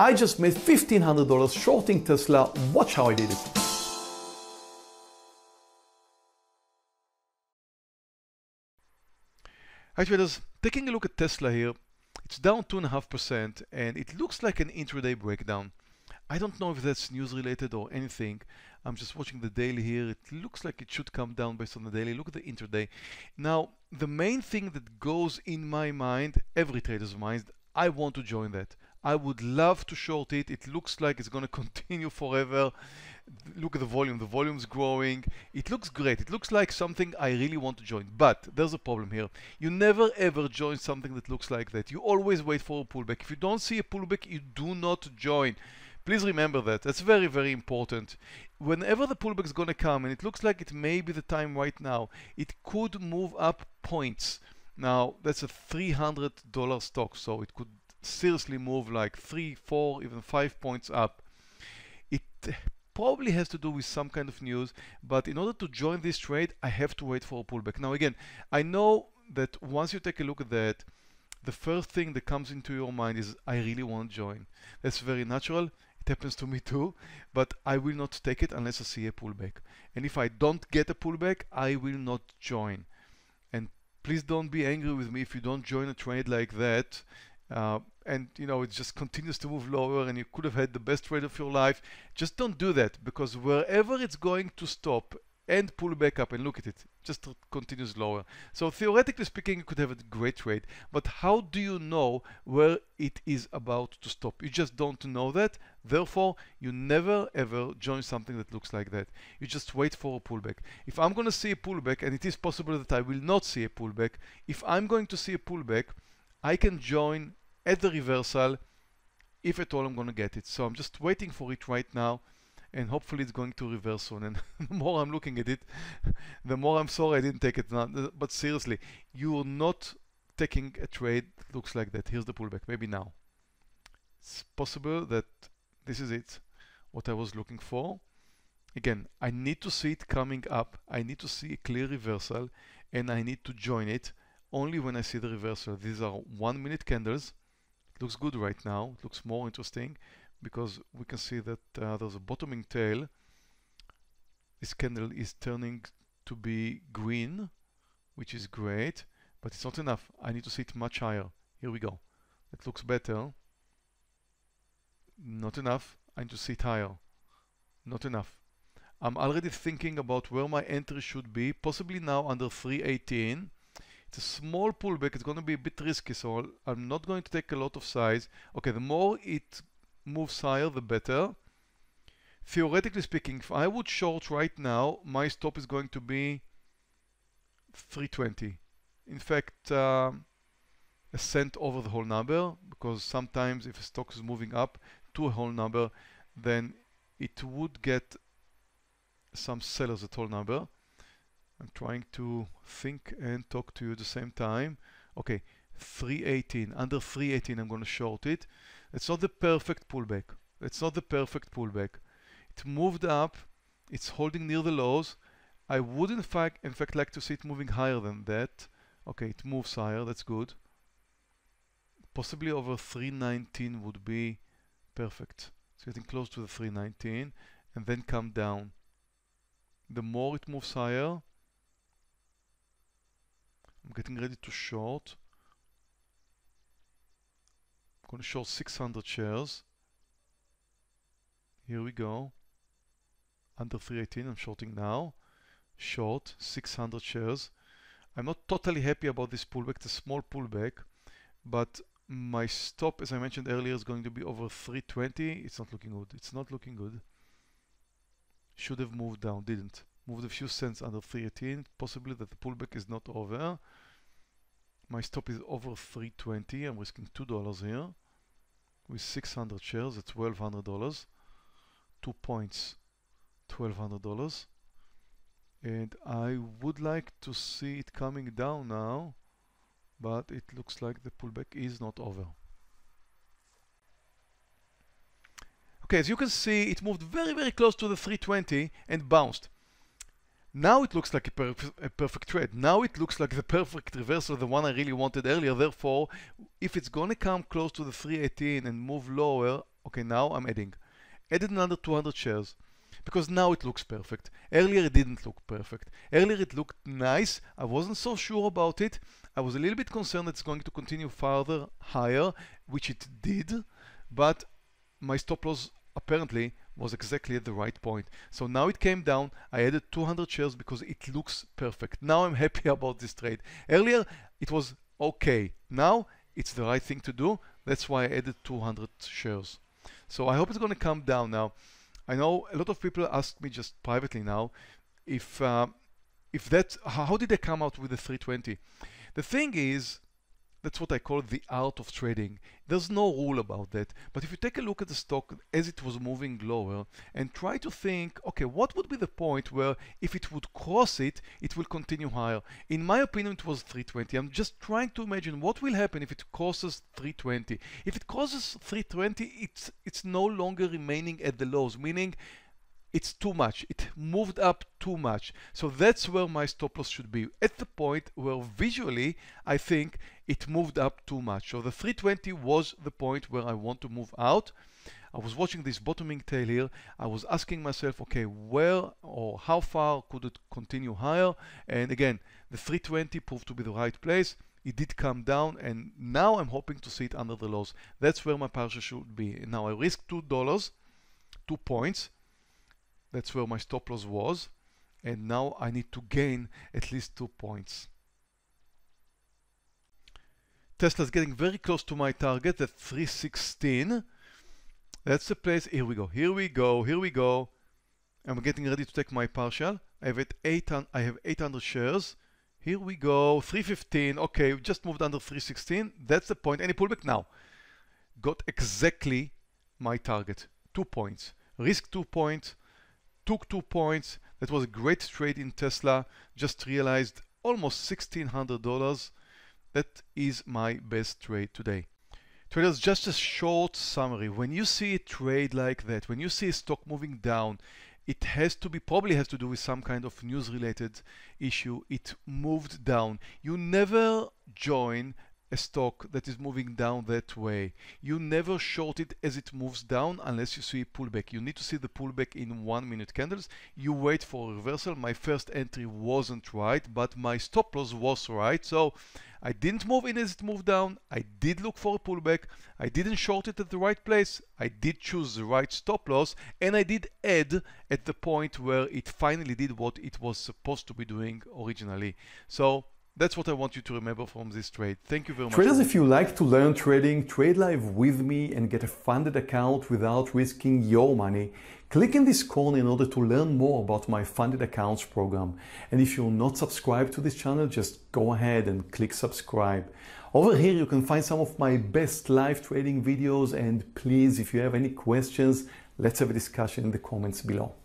I just made $1,500 shorting Tesla. Watch how I did it. Hi traders, taking a look at Tesla here, it's down 2.5% and it looks like an intraday breakdown. I don't know if that's news related or anything. I'm just watching the daily here. It looks like it should come down based on the daily. Look at the intraday. Now, the main thing that goes in my mind, every trader's mind, I want to join that. I would love to short it. It looks like it's going to continue forever. Look at the volume. The volume's growing. It looks great. It looks like something I really want to join. But there's a problem here. You never ever join something that looks like that. You always wait for a pullback. If you don't see a pullback, you do not join. Please remember that. That's very, very important. Whenever the pullback is going to come, and it looks like it may be the time right now, it could move up points. Now, that's a $300 stock, so it could seriously move like three, four, even five points up. It probably has to do with some kind of news, but in order to join this trade, I have to wait for a pullback. Now again, I know that once you take a look at that, the first thing that comes into your mind is, I really want to join. That's very natural. It happens to me too, but I will not take it unless I see a pullback. And if I don't get a pullback, I will not join. And please don't be angry with me if you don't join a trade like that uh, and you know it just continues to move lower and you could have had the best trade of your life just don't do that because wherever it's going to stop and pull back up and look at it just continues lower so theoretically speaking you could have a great trade but how do you know where it is about to stop you just don't know that therefore you never ever join something that looks like that you just wait for a pullback if i'm going to see a pullback and it is possible that i will not see a pullback if i'm going to see a pullback I can join at the reversal if at all I'm going to get it. So I'm just waiting for it right now and hopefully it's going to reverse soon. And the more I'm looking at it, the more I'm sorry I didn't take it. Now. Uh, but seriously, you're not taking a trade that looks like that. Here's the pullback, maybe now. It's possible that this is it, what I was looking for. Again, I need to see it coming up. I need to see a clear reversal and I need to join it only when I see the reversal. These are one minute candles. It looks good right now. It looks more interesting because we can see that uh, there's a bottoming tail. This candle is turning to be green, which is great, but it's not enough. I need to see it much higher. Here we go. It looks better. Not enough. I need to see it higher. Not enough. I'm already thinking about where my entry should be, possibly now under 318 it's a small pullback. It's going to be a bit risky, so I'm not going to take a lot of size. Okay, the more it moves higher, the better. Theoretically speaking, if I would short right now, my stop is going to be 320. In fact, uh, a cent over the whole number, because sometimes if a stock is moving up to a whole number, then it would get some sellers at whole number. I'm trying to think and talk to you at the same time. Okay, 318. Under 318, I'm going to short it. It's not the perfect pullback. It's not the perfect pullback. It moved up. It's holding near the lows. I would, in fact, in fact, like to see it moving higher than that. Okay, it moves higher. That's good. Possibly over 319 would be perfect. It's getting close to the 319 and then come down. The more it moves higher, I'm getting ready to short. I'm going to short 600 shares. Here we go. Under 318, I'm shorting now. Short 600 shares. I'm not totally happy about this pullback. It's a small pullback, but my stop, as I mentioned earlier, is going to be over 320. It's not looking good. It's not looking good. Should have moved down, didn't. Moved a few cents under 318. Possibly that the pullback is not over. My stop is over 320. I'm risking $2 here. With 600 shares, that's $1,200. Two points, $1,200. And I would like to see it coming down now, but it looks like the pullback is not over. Okay, as you can see, it moved very, very close to the 320 and bounced. Now it looks like a, perf a, perfect trade. Now it looks like the perfect reversal, the one I really wanted earlier. Therefore, if it's gonna come close to the 318 and move lower, okay, now I'm adding. Added another 200 shares because now it looks perfect. Earlier it didn't look perfect. Earlier it looked nice. I wasn't so sure about it. I was a little bit concerned it's going to continue farther higher, which it did, but my stop loss apparently was exactly at the right point. So now it came down. I added 200 shares because it looks perfect. Now I'm happy about this trade. Earlier it was okay. Now it's the right thing to do. That's why I added 200 shares. So I hope it's going to come down now. I know a lot of people ask me just privately now if uh, if that how did they come out with the 320. The thing is that's what I call the art of trading. There's no rule about that. But if you take a look at the stock as it was moving lower and try to think, okay, what would be the point where if it would cross it, it will continue higher? In my opinion, it was 320. I'm just trying to imagine what will happen if it crosses 320. If it crosses 320, it's it's no longer remaining at the lows, meaning it's too much. It moved up too much. So that's where my stop loss should be at the point where visually I think it moved up too much. So the 320 was the point where I want to move out. I was watching this bottoming tail here. I was asking myself, okay, where or how far could it continue higher? And again, the 320 proved to be the right place it did come down and now I'm hoping to see it under the lows. That's where my partial should be. Now I risk two dollars, two points. That's where my stop loss was. And now I need to gain at least two points. Tesla is getting very close to my target at 316. That's the place. Here we go. Here we go. Here we go. I'm getting ready to take my partial. I have it I have 800 shares. Here we go. 315. Okay, we just moved under 316. That's the point. Any pullback now. Got exactly my target. Two points. Risk two points took two points. That was a great trade in Tesla. Just realized almost $1,600. That is my best trade today. Traders, just a short summary. When you see a trade like that, when you see a stock moving down, it has to be, probably has to do with some kind of news related issue. It moved down. You never join a stock that is moving down that way. You never short it as it moves down unless you see a pullback. You need to see the pullback in one minute candles. You wait for reversal. My first entry wasn't right, but my stop loss was right. So I didn't move in as it moved down. I did look for a pullback. I didn't short it at the right place. I did choose the right stop loss and I did add at the point where it finally did what it was supposed to be doing originally. So that's what I want you to remember from this trade. Thank you very much. Traders, if you like to learn trading, trade live with me and get a funded account without risking your money. Click in this corner in order to learn more about my funded accounts program. And if you're not subscribed to this channel, just go ahead and click subscribe. Over here, you can find some of my best live trading videos. And please, if you have any questions, let's have a discussion in the comments below.